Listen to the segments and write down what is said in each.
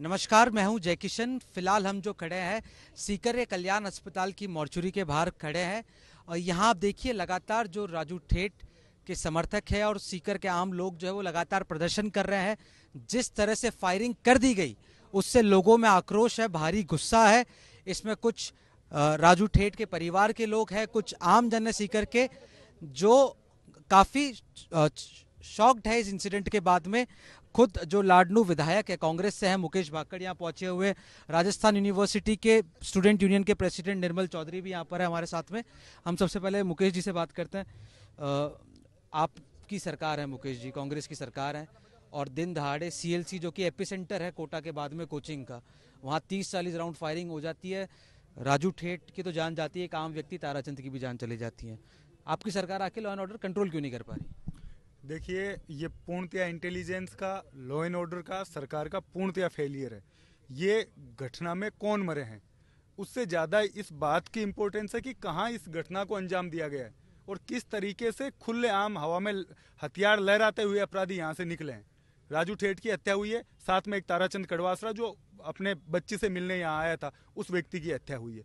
नमस्कार मैं हूं जयकिशन फिलहाल हम जो खड़े हैं सीकर कल्याण अस्पताल की मोर्चुरी के बाहर खड़े हैं और यहां आप देखिए लगातार जो राजू ठेठ के समर्थक है और सीकर के आम लोग जो है वो लगातार प्रदर्शन कर रहे हैं जिस तरह से फायरिंग कर दी गई उससे लोगों में आक्रोश है भारी गुस्सा है इसमें कुछ राजू ठेठ के परिवार के लोग हैं कुछ आम जन सीकर के जो काफ़ी शॉक्ड है इस इंसिडेंट के बाद में खुद जो लाडनू विधायक है कांग्रेस से है मुकेश भाकड़ यहाँ पहुंचे हुए राजस्थान यूनिवर्सिटी के स्टूडेंट यूनियन के प्रेसिडेंट निर्मल चौधरी भी यहाँ पर है हमारे साथ में हम सबसे पहले मुकेश जी से बात करते हैं आपकी सरकार है मुकेश जी कांग्रेस की सरकार है और दिन दहाड़े सीएलसी जो कि एपिसेंटर है कोटा के बाद में कोचिंग का वहाँ तीस चालीस राउंड फायरिंग हो जाती है राजू ठेठ की तो जान जाती है एक आम व्यक्ति ताराचंद की भी जान चली जाती है आपकी सरकार आके लॉ एंड ऑर्डर कंट्रोल क्यों नहीं कर पा रही देखिए ये पूर्णतया इंटेलिजेंस का लॉ एंड ऑर्डर का सरकार का पूर्णतया फेलियर है ये घटना में कौन मरे हैं उससे ज़्यादा इस बात की इम्पोर्टेंस है कि कहाँ इस घटना को अंजाम दिया गया है और किस तरीके से खुले आम हवा में हथियार लहराते हुए अपराधी यहाँ से निकले हैं राजू ठेठ की हत्या हुई है साथ में एक ताराचंद कड़वासरा जो अपने बच्ची से मिलने यहाँ आया था उस व्यक्ति की हत्या हुई है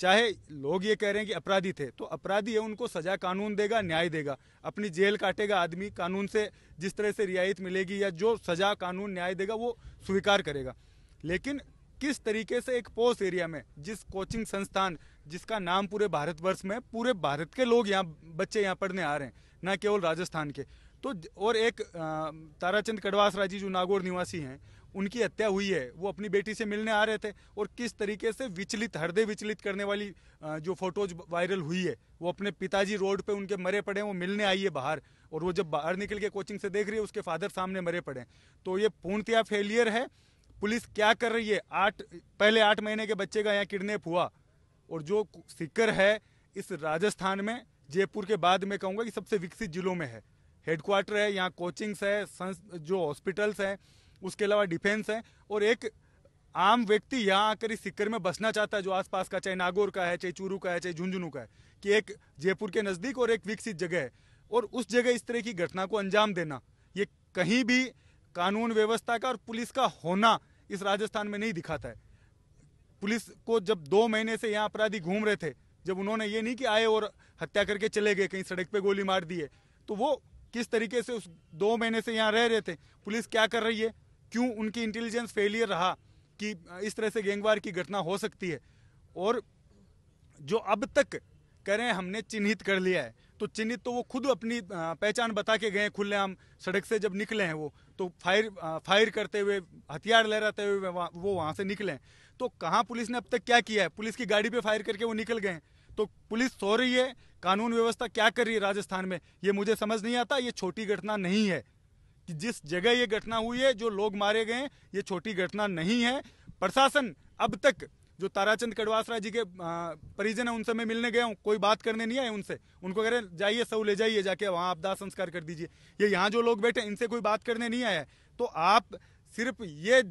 चाहे लोग ये कह रहे हैं कि अपराधी थे तो अपराधी है उनको सजा कानून देगा न्याय देगा अपनी जेल काटेगा आदमी कानून से जिस तरह से रियायत मिलेगी या जो सजा कानून न्याय देगा वो स्वीकार करेगा लेकिन किस तरीके से एक पोस एरिया में जिस कोचिंग संस्थान जिसका नाम पूरे भारतवर्ष में पूरे भारत के लोग यहाँ बच्चे यहाँ पढ़ने आ रहे हैं ना केवल राजस्थान के तो और एक ताराचंद कड़वासरा जी जो नागौर निवासी हैं उनकी हत्या हुई है वो अपनी बेटी से मिलने आ रहे थे और किस तरीके से विचलित हृदय विचलित करने वाली जो फोटोज वायरल हुई है वो अपने पिताजी रोड पे उनके मरे पड़े हैं वो मिलने आई है बाहर और वो जब बाहर निकल के कोचिंग से देख रही है उसके फादर सामने मरे पड़े तो ये पूर्णतया फेलियर है पुलिस क्या कर रही है आठ पहले आठ महीने के बच्चे का यहाँ किडनेप हुआ और जो सिक्कर है इस राजस्थान में जयपुर के बाद मैं कहूँगा कि सबसे विकसित जिलों में है हेडक्वार्टर है यहाँ कोचिंग्स है जो हॉस्पिटल्स हैं उसके अलावा डिफेंस है और एक आम व्यक्ति यहाँ आकर इस सिक्कर में बसना चाहता है जो आसपास का चाहे नागौर का है चाहे चूरू का है चाहे झुंझुनू का है कि एक जयपुर के नज़दीक और एक विकसित जगह है और उस जगह इस तरह की घटना को अंजाम देना ये कहीं भी कानून व्यवस्था का और पुलिस का होना इस राजस्थान में नहीं दिखाता है पुलिस को जब दो महीने से यहाँ अपराधी घूम रहे थे जब उन्होंने ये नहीं कि आए और हत्या करके चले गए कहीं सड़क पे गोली मार दिए तो वो किस तरीके से उस दो महीने से यहाँ रह रहे थे पुलिस क्या कर रही है क्यों उनकी इंटेलिजेंस फेलियर रहा कि इस तरह से गैंगवार की घटना हो सकती है और जो अब तक करें हमने चिन्हित कर लिया है तो चिन्हित तो वो खुद अपनी पहचान बता के गए हम सड़क से जब निकले हैं वो तो फायर फायर करते हुए हथियार लहराते हुए वो वहाँ से निकले हैं तो कहाँ पुलिस ने अब तक क्या किया है पुलिस की गाड़ी पे फायर करके वो निकल गए तो पुलिस सो रही है कानून व्यवस्था क्या कर रही है राजस्थान में ये मुझे समझ नहीं आता ये छोटी घटना नहीं है कि जिस जगह ये घटना हुई है जो लोग मारे गए ये छोटी घटना नहीं है प्रशासन अब तक जो ताराचंद कड़वासरा जी के परिजन है उनसे मैं मिलने गया हूँ कोई बात करने नहीं आए उनसे उनको कह रहे जाइए सब ले जाइए जाके वहाँ आपदा संस्कार कर दीजिए ये यहाँ जो लोग बैठे इनसे कोई बात करने नहीं आया तो आप सिर्फ ये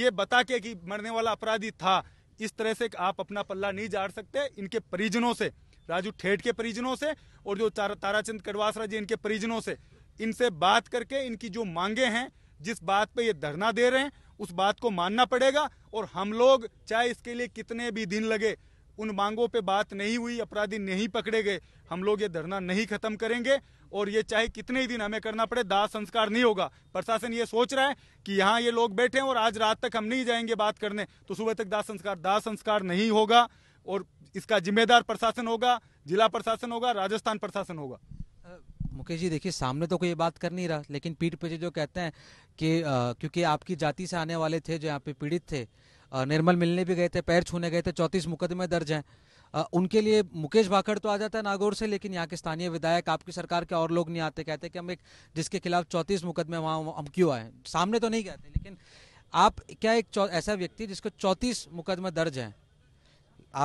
ये बता के कि मरने वाला अपराधी था इस तरह से आप अपना पल्ला नहीं झाड़ सकते इनके परिजनों से राजू ठेठ के परिजनों से और जो ताराचंद कड़वासरा जी इनके परिजनों से इनसे बात करके इनकी जो मांगे हैं जिस बात पे ये धरना दे रहे हैं उस बात को मानना पड़ेगा और हम लोग चाहे इसके लिए कितने भी दिन लगे उन मांगों पे बात नहीं हुई अपराधी नहीं पकड़े गए हम लोग ये धरना नहीं खत्म करेंगे और ये चाहे कितने ही दिन हमें करना पड़े दाह संस्कार नहीं होगा प्रशासन ये सोच रहा है कि यहाँ ये लोग बैठे हैं और आज रात तक हम नहीं जाएंगे बात करने तो सुबह तक दाह संस्कार दाह संस्कार नहीं होगा और इसका जिम्मेदार प्रशासन होगा जिला प्रशासन होगा राजस्थान प्रशासन होगा मुकेश जी देखिए सामने तो कोई ये बात कर नहीं रहा लेकिन पीठ पीछे जो कहते हैं कि क्योंकि आपकी जाति से आने वाले थे जो यहाँ पे पीड़ित थे आ, निर्मल मिलने भी गए थे पैर छूने गए थे चौंतीस मुकदमे दर्ज हैं उनके लिए मुकेश भाखड़ तो आ जाता है नागौर से लेकिन यहाँ के स्थानीय विधायक आपकी सरकार के और लोग नहीं आते कहते कि हम एक जिसके खिलाफ चौंतीस मुकदमे वहाँ हम क्यों आए सामने तो नहीं कहते लेकिन आप क्या एक ऐसा व्यक्ति जिसको चौंतीस मुकदमे दर्ज हैं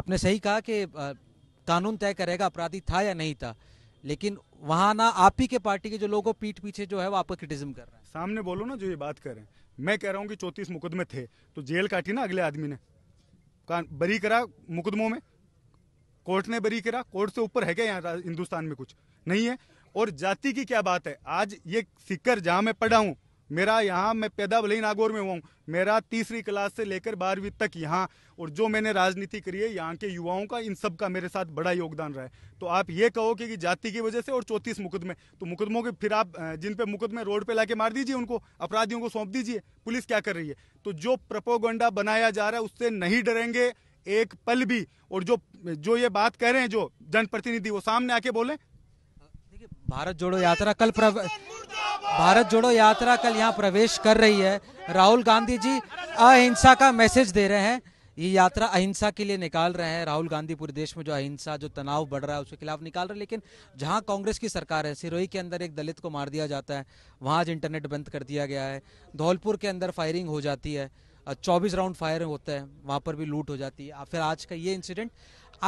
आपने सही कहा कि कानून तय करेगा अपराधी था या नहीं था लेकिन वहां ना आप ही के पार्टी के जो लोग पीठ पीछे जो है वो आपका क्रिटिज्म कर रहे हैं सामने बोलो ना जो ये बात कर रहे हैं मैं कह रहा हूँ कि चौतीस मुकदमे थे तो जेल काटी ना अगले आदमी ने बरी करा मुकदमों में कोर्ट ने बरी करा कोर्ट से ऊपर है क्या यहाँ हिंदुस्तान में कुछ नहीं है और जाति की क्या बात है आज ये सिक्कर जहां मैं पढ़ा हूँ मेरा यहाँ मैं पैदा भले ही नागौर में हुआ हूँ मेरा तीसरी क्लास से लेकर बारहवीं तक यहाँ और जो मैंने राजनीति करी है यहाँ के युवाओं का इन सब का मेरे साथ बड़ा योगदान रहा है तो आप ये कहो कि, जाति की वजह से और चौतीस मुकदमे तो मुकदमों के फिर आप जिन पे मुकदमे रोड पे लाके मार दीजिए उनको अपराधियों को सौंप दीजिए पुलिस क्या कर रही है तो जो प्रपोगंडा बनाया जा रहा है उससे नहीं डरेंगे एक पल भी और जो जो ये बात कह रहे हैं जो जनप्रतिनिधि वो सामने आके बोले भारत जोड़ो यात्रा कल प्रव... भारत जोड़ो यात्रा कल यहाँ प्रवेश कर रही है राहुल गांधी जी अहिंसा का मैसेज दे रहे हैं ये यात्रा अहिंसा के लिए निकाल रहे हैं राहुल गांधी पूरे देश में जो अहिंसा जो तनाव बढ़ रहा है उसके खिलाफ निकाल रहे हैं लेकिन जहां कांग्रेस की सरकार है सिरोही के अंदर एक दलित को मार दिया जाता है वहां आज इंटरनेट बंद कर दिया गया है धौलपुर के अंदर फायरिंग हो जाती है चौबीस राउंड फायर होता है वहाँ पर भी लूट हो जाती है फिर आज का ये इंसिडेंट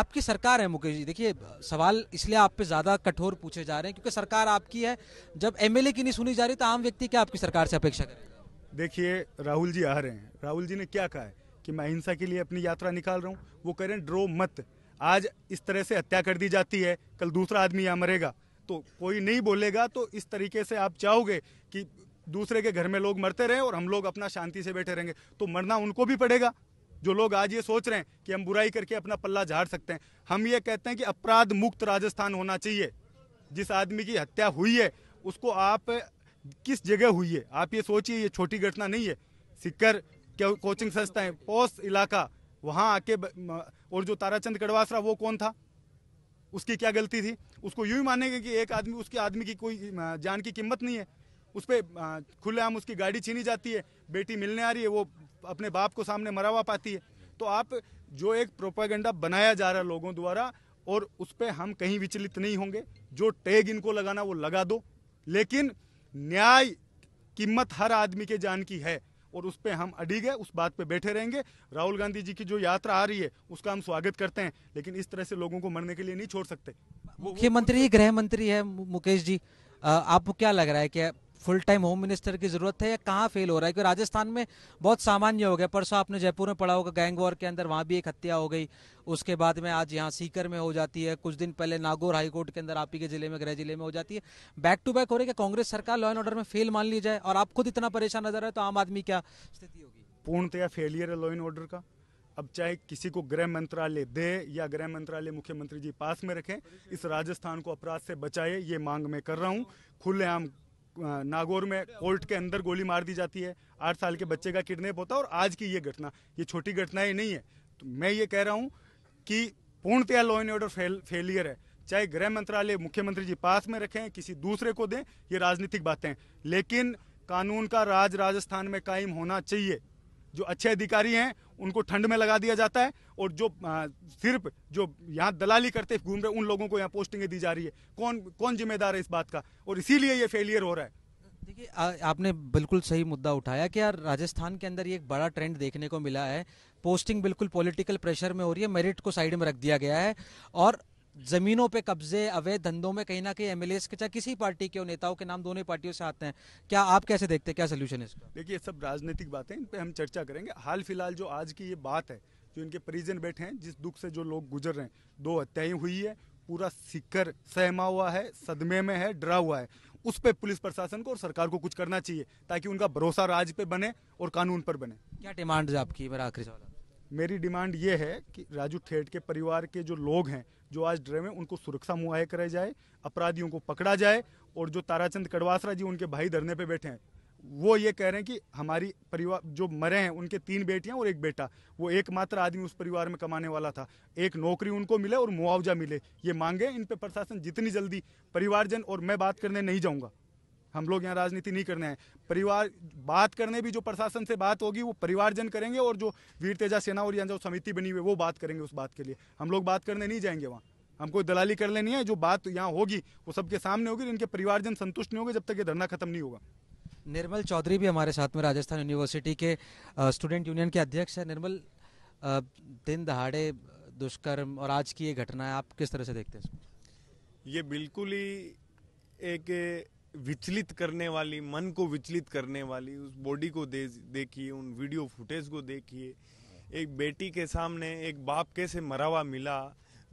आपकी सरकार है मुकेश जी देखिए सवाल इसलिए आप पे ज़्यादा कठोर पूछे जा रहे हैं क्योंकि सरकार आपकी है जब एमएलए की नहीं सुनी जा रही तो आम व्यक्ति क्या आपकी सरकार से अपेक्षा करेगा देखिए राहुल जी आ रहे हैं राहुल जी ने क्या कहा है कि मैं अहिंसा के लिए अपनी यात्रा निकाल रहा हूँ वो कह रहे हैं ड्रो मत आज इस तरह से हत्या कर दी जाती है कल दूसरा आदमी यहाँ मरेगा तो कोई नहीं बोलेगा तो इस तरीके से आप चाहोगे कि दूसरे के घर में लोग मरते रहे और हम लोग अपना शांति से बैठे रहेंगे तो मरना उनको भी पड़ेगा जो लोग आज ये सोच रहे हैं कि हम बुराई करके अपना पल्ला झाड़ सकते हैं हम ये कहते हैं कि अपराध मुक्त राजस्थान होना चाहिए जिस आदमी की हत्या हुई है उसको आप किस जगह हुई है आप ये सोचिए ये छोटी घटना नहीं है सिक्कर क्या कोचिंग संस्थाएं पोस्ट इलाका वहाँ आके और जो ताराचंद कड़वासरा वो कौन था उसकी क्या गलती थी उसको यूं ही मानेंगे कि एक आदमी उसके आदमी की कोई जान की कीमत नहीं है उस पर खुलेआम उसकी गाड़ी छीनी जाती है बेटी मिलने आ रही है वो अपने बाप को सामने हुआ पाती है तो आप जो एक प्रोपागेंडा बनाया जा रहा है लोगों द्वारा और उस पर हम कहीं विचलित नहीं होंगे जो टैग इनको लगाना वो लगा दो लेकिन न्याय कीमत हर आदमी के जान की है और उस पर हम अड़ी गए उस बात पे बैठे रहेंगे राहुल गांधी जी की जो यात्रा आ रही है उसका हम स्वागत करते हैं लेकिन इस तरह से लोगों को मरने के लिए नहीं छोड़ सकते मुख्यमंत्री गृह मंत्री है मुकेश जी आपको क्या लग रहा है कि फुल टाइम होम मिनिस्टर की जरूरत है या कहाँ फेल हो रहा है क्योंकि राजस्थान में बहुत सामान्य हो गया परसों आपने जयपुर में पढ़ा होगा गैंग वॉर के अंदर वहाँ भी एक हत्या हो गई उसके बाद में आज यहाँ सीकर में हो जाती है कुछ दिन पहले नागौर हाईकोर्ट के अंदर आप ही के जिले में गृह जिले में हो जाती है बैक टू बैक हो रही है कांग्रेस सरकार लॉ एंड ऑर्डर में फेल मान ली जाए और आप खुद इतना परेशान नजर आए तो आम आदमी क्या स्थिति होगी पूर्णतया फेलियर है लॉ एंड ऑर्डर का अब चाहे किसी को गृह मंत्रालय दे या गृह मंत्रालय मुख्यमंत्री जी पास में रखें इस राजस्थान को अपराध से बचाए ये मांग मैं कर रहा हूँ खुलेआम नागौर में कोर्ट के अंदर गोली मार दी जाती है आठ साल के बच्चे का किडनेप होता है और आज की ये घटना ये छोटी घटना ही नहीं है तो मैं ये कह रहा हूँ कि पूर्णतया law and order fail, failure है चाहे गृह मंत्रालय मुख्यमंत्री जी पास में रखें किसी दूसरे को दें ये राजनीतिक बातें लेकिन कानून का राज राजस्थान में कायम होना चाहिए जो अच्छे अधिकारी हैं उनको ठंड में लगा दिया जाता है और जो सिर्फ जो यहाँ दलाली करते घूम रहे उन लोगों को यहाँ पोस्टिंगें दी जा रही है कौन कौन जिम्मेदार है इस बात का और इसीलिए ये फेलियर हो रहा है देखिए आपने बिल्कुल सही मुद्दा उठाया कि यार राजस्थान के अंदर ये एक बड़ा ट्रेंड देखने को मिला है पोस्टिंग बिल्कुल पॉलिटिकल प्रेशर में हो रही है मेरिट को साइड में रख दिया गया है और ज़मीनों पे कब्जे अवैध धंधों में कहीं ना कहीं एम एल चाहे किसी पार्टी के नेताओं के नाम दोनों पार्टियों से आते हैं क्या आप कैसे देखते हैं क्या सोल्यूशन है देखिए सब राजनीतिक बातें इन पर हम चर्चा करेंगे हाल फिलहाल जो आज की ये बात है जो इनके परिजन बैठे हैं जिस दुख से जो लोग गुजर रहे हैं दो हत्याएं हुई है पूरा सिक्कर सहमा हुआ है सदमे में है डरा हुआ है उस पर पुलिस प्रशासन को और सरकार को कुछ करना चाहिए ताकि उनका भरोसा राज पे बने और कानून पर बने क्या डिमांड है आपकी मेरा आखिरी सवाल मेरी डिमांड ये है कि राजू ठेठ के परिवार के जो लोग हैं जो आज ड्रे में उनको सुरक्षा मुहैया कराई जाए अपराधियों को पकड़ा जाए और जो ताराचंद कड़वासरा जी उनके भाई धरने पे बैठे हैं वो ये कह रहे हैं कि हमारी परिवार जो मरे हैं उनके तीन बेटियां और एक बेटा वो एकमात्र आदमी उस परिवार में कमाने वाला था एक नौकरी उनको मिले और मुआवजा मिले ये मांगे इन पे प्रशासन जितनी जल्दी परिवारजन और मैं बात करने नहीं जाऊंगा हम लोग यहाँ राजनीति नहीं करने हैं परिवार बात करने भी जो प्रशासन से बात होगी वो परिवारजन करेंगे और जो वीर तेजा सेना और यहाँ जो समिति बनी हुई है वो बात करेंगे उस बात के लिए हम लोग बात करने नहीं जाएंगे वहाँ हमको दलाली कर लेनी है जो बात यहाँ होगी वो सबके सामने होगी इनके परिवारजन संतुष्ट नहीं होंगे जब तक ये धरना खत्म नहीं होगा निर्मल चौधरी भी हमारे साथ में राजस्थान यूनिवर्सिटी के स्टूडेंट यूनियन के अध्यक्ष है निर्मल दिन दहाड़े दुष्कर्म और आज की ये घटना है आप किस तरह से देखते हैं ये बिल्कुल ही एक विचलित करने वाली मन को विचलित करने वाली उस बॉडी को दे देखिए उन वीडियो फुटेज को देखिए एक बेटी के सामने एक बाप कैसे मरा हुआ मिला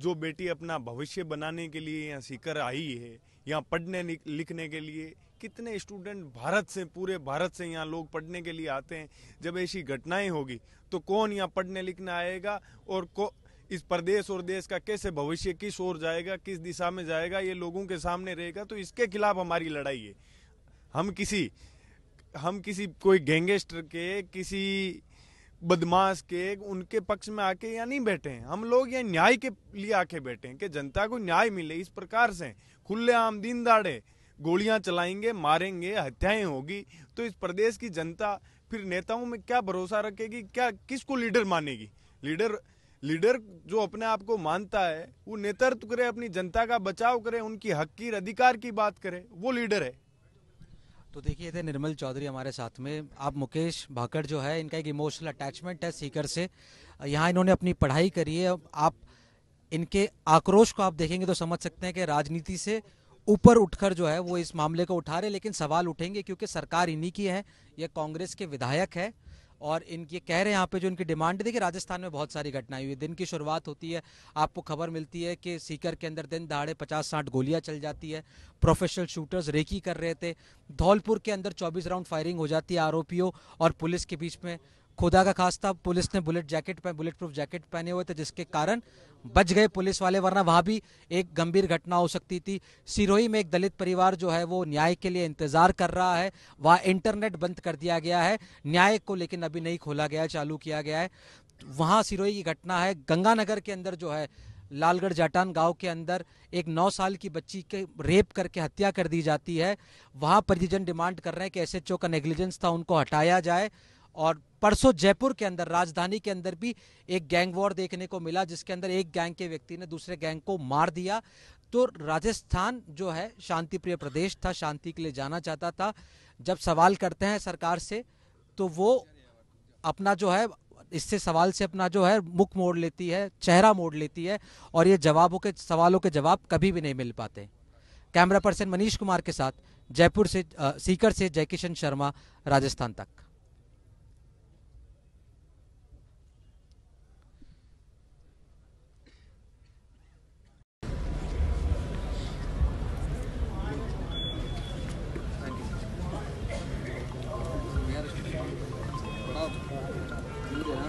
जो बेटी अपना भविष्य बनाने के लिए यहाँ सीकर आई है यहाँ पढ़ने लिखने के लिए कितने स्टूडेंट भारत से पूरे भारत से यहाँ लोग पढ़ने के लिए आते हैं जब ऐसी घटनाएं होगी तो कौन यहाँ पढ़ने लिखने आएगा और को इस प्रदेश और देश का कैसे भविष्य किस ओर जाएगा किस दिशा में जाएगा ये लोगों के सामने रहेगा तो इसके खिलाफ हमारी लड़ाई है हम किसी हम किसी कोई गैंगस्टर के किसी बदमाश के उनके पक्ष में आके यहाँ नहीं बैठे हैं हम लोग यहाँ न्याय के लिए आके बैठे हैं कि जनता को न्याय मिले इस प्रकार से खुलेआम दिन दाड़े गोलियां चलाएंगे मारेंगे हत्याएं होगी तो इस प्रदेश की जनता फिर नेताओं में क्या भरोसा रखेगी क्या किसको लीडर मानेगी लीडर लीडर जो अपने आप को मानता है वो नेतृत्व करे अपनी जनता का बचाव करे उनकी हक की अधिकार की बात करे वो लीडर है तो देखिए थे निर्मल चौधरी हमारे साथ में आप मुकेश भाकर जो है इनका एक इमोशनल अटैचमेंट है सीकर से यहाँ इन्होंने अपनी पढ़ाई करी है आप इनके आक्रोश को आप देखेंगे तो समझ सकते हैं कि राजनीति से ऊपर उठकर जो है वो इस मामले को उठा रहे लेकिन सवाल उठेंगे क्योंकि सरकार इन्हीं की है यह कांग्रेस के विधायक है और इनके कह रहे हैं यहाँ पे जो इनकी डिमांड देखिए राजस्थान में बहुत सारी घटनाएं हुई दिन की शुरुआत होती है आपको खबर मिलती है कि सीकर के अंदर दिन दहाड़े पचास साठ गोलियां चल जाती है प्रोफेशनल शूटर्स रेकी कर रहे थे धौलपुर के अंदर चौबीस राउंड फायरिंग हो जाती है आरोपियों और पुलिस के बीच में खुदा का खास था पुलिस ने बुलेट जैकेट पहन बुलेट प्रूफ जैकेट पहने हुए थे जिसके कारण बच गए पुलिस वाले वरना वहाँ भी एक गंभीर घटना हो सकती थी सिरोही में एक दलित परिवार जो है वो न्याय के लिए इंतजार कर रहा है वहाँ इंटरनेट बंद कर दिया गया है न्याय को लेकिन अभी नहीं खोला गया है चालू किया गया है वहाँ सिरोही की घटना है गंगानगर के अंदर जो है लालगढ़ जाटान गांव के अंदर एक 9 साल की बच्ची के रेप करके हत्या कर दी जाती है वहाँ परिजन डिमांड कर रहे हैं कि एस का नेग्लिजेंस था उनको हटाया जाए और परसों जयपुर के अंदर राजधानी के अंदर भी एक गैंग वॉर देखने को मिला जिसके अंदर एक गैंग के व्यक्ति ने दूसरे गैंग को मार दिया तो राजस्थान जो है शांति प्रिय प्रदेश था शांति के लिए जाना चाहता था जब सवाल करते हैं सरकार से तो वो अपना जो है इससे सवाल से अपना जो है मुख मोड़ लेती है चेहरा मोड़ लेती है और ये जवाबों के सवालों के जवाब कभी भी नहीं मिल पाते कैमरा पर्सन मनीष कुमार के साथ जयपुर से आ, सीकर से जयकिशन शर्मा राजस्थान तक